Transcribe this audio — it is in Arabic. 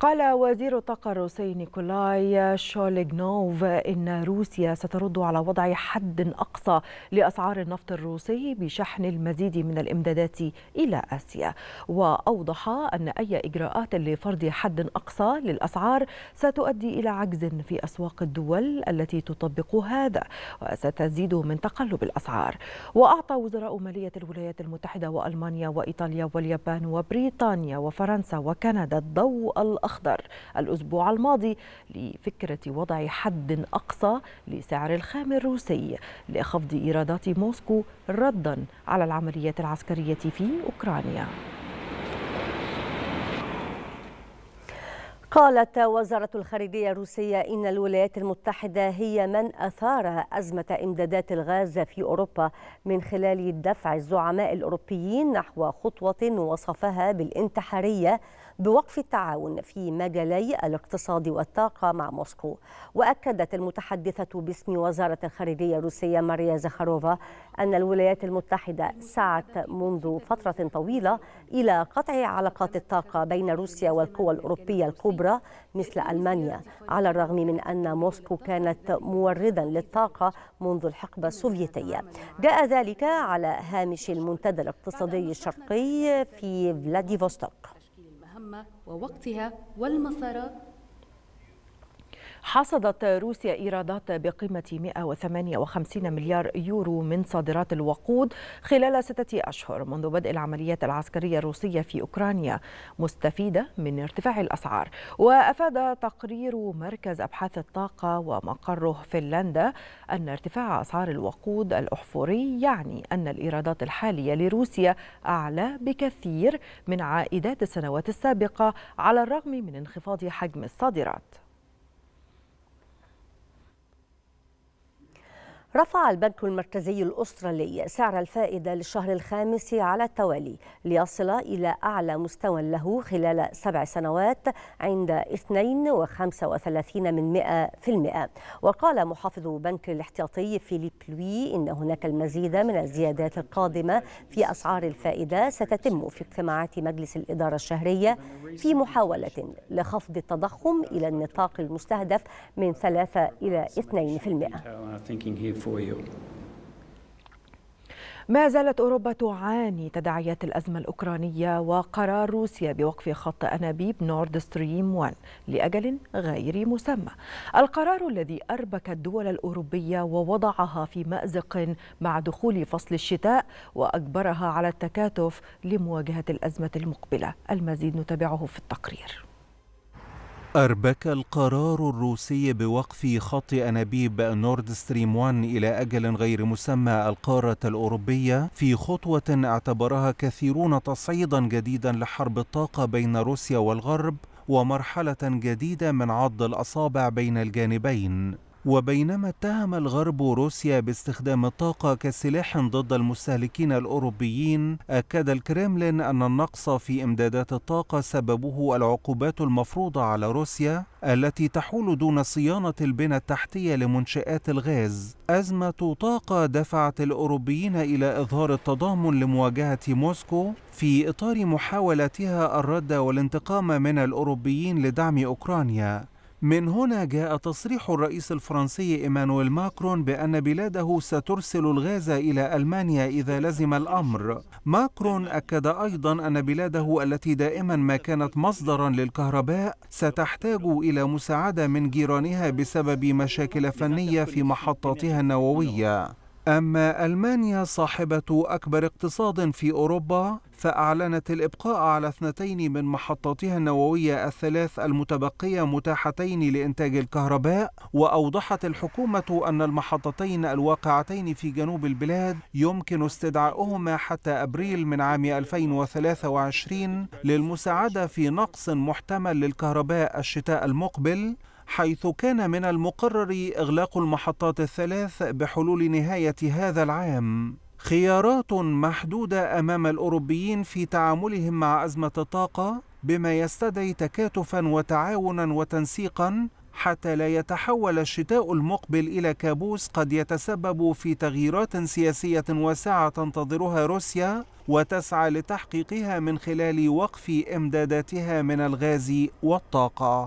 قال وزير الطاقة الروسي نيكولاي شوليغنوف إن روسيا سترد على وضع حد أقصى لأسعار النفط الروسي بشحن المزيد من الإمدادات إلى آسيا وأوضح أن أي إجراءات لفرض حد أقصى للأسعار ستؤدي إلى عجز في أسواق الدول التي تطبق هذا وستزيد من تقلب الأسعار وأعطى وزراء مالية الولايات المتحدة وألمانيا وإيطاليا واليابان وبريطانيا وفرنسا وكندا الضوء الأخضر الأخضر الأسبوع الماضي لفكرة وضع حد أقصى لسعر الخام الروسي لخفض إيرادات موسكو ردا على العمليات العسكرية في أوكرانيا قالت وزارة الخارجية الروسية إن الولايات المتحدة هي من أثار أزمة إمدادات الغاز في أوروبا من خلال دفع الزعماء الأوروبيين نحو خطوة وصفها بالانتحارية بوقف التعاون في مجالي الاقتصاد والطاقة مع موسكو وأكدت المتحدثة باسم وزارة الخارجية الروسية ماريا زخاروفا أن الولايات المتحدة سعت منذ فترة طويلة إلى قطع علاقات الطاقة بين روسيا والقوى الأوروبية الكبرى مثل ألمانيا على الرغم من أن موسكو كانت موردا للطاقة منذ الحقبة السوفيتية جاء ذلك على هامش المنتدى الاقتصادي الشرقي في فلاديفوستوك ووقتها والمسارات حصدت روسيا إيرادات بقيمة 158 مليار يورو من صادرات الوقود خلال ستة أشهر منذ بدء العمليات العسكرية الروسية في أوكرانيا مستفيدة من ارتفاع الأسعار وأفاد تقرير مركز أبحاث الطاقة ومقره فنلندا أن ارتفاع أسعار الوقود الأحفوري يعني أن الإيرادات الحالية لروسيا أعلى بكثير من عائدات السنوات السابقة على الرغم من انخفاض حجم الصادرات رفع البنك المركزي الأسترالي سعر الفائدة للشهر الخامس على التوالي ليصل إلى أعلى مستوى له خلال سبع سنوات عند 2.35 من وقال محافظ بنك الاحتياطي فيليب لوي إن هناك المزيد من الزيادات القادمة في أسعار الفائدة ستتم في اجتماعات مجلس الإدارة الشهرية في محاولة لخفض التضخم إلى النطاق المستهدف من 3 إلى 2%. for you. ما زالت أوروبا تعاني تداعيات الأزمة الأوكرانية وقرار روسيا بوقف خط أنابيب نورد ستريم 1 لأجل غير مسمى القرار الذي أربك الدول الأوروبية ووضعها في مأزق مع دخول فصل الشتاء وأجبرها على التكاتف لمواجهة الأزمة المقبلة المزيد نتابعه في التقرير أربك القرار الروسي بوقف خط أنابيب نورد ستريم 1 إلى أجل غير مسمى القارة الأوروبية في خطوة اعتبرها كثيرون تصعيدا جديدا لحرب الطاقة بين روسيا والغرب ومرحلة جديدة من عض الأصابع بين الجانبين وبينما اتهم الغرب روسيا باستخدام الطاقة كسلاح ضد المستهلكين الأوروبيين أكد الكريملين أن النقص في إمدادات الطاقة سببه العقوبات المفروضة على روسيا التي تحول دون صيانة البنى التحتية لمنشآت الغاز أزمة طاقة دفعت الأوروبيين إلى إظهار التضامن لمواجهة موسكو في إطار محاولتها الرد والانتقام من الأوروبيين لدعم أوكرانيا من هنا جاء تصريح الرئيس الفرنسي إيمانويل ماكرون بأن بلاده سترسل الغاز إلى ألمانيا إذا لزم الأمر. ماكرون أكد أيضا أن بلاده التي دائما ما كانت مصدرا للكهرباء ستحتاج إلى مساعدة من جيرانها بسبب مشاكل فنية في محطاتها النووية. أما ألمانيا صاحبة أكبر اقتصاد في أوروبا فأعلنت الإبقاء على اثنتين من محطاتها النووية الثلاث المتبقية متاحتين لإنتاج الكهرباء وأوضحت الحكومة أن المحطتين الواقعتين في جنوب البلاد يمكن استدعائهما حتى أبريل من عام 2023 للمساعدة في نقص محتمل للكهرباء الشتاء المقبل حيث كان من المقرر إغلاق المحطات الثلاث بحلول نهاية هذا العام خيارات محدودة أمام الأوروبيين في تعاملهم مع أزمة الطاقة بما يستدعي تكاتفا وتعاونا وتنسيقا حتى لا يتحول الشتاء المقبل إلى كابوس قد يتسبب في تغييرات سياسية واسعة تنتظرها روسيا وتسعى لتحقيقها من خلال وقف إمداداتها من الغاز والطاقة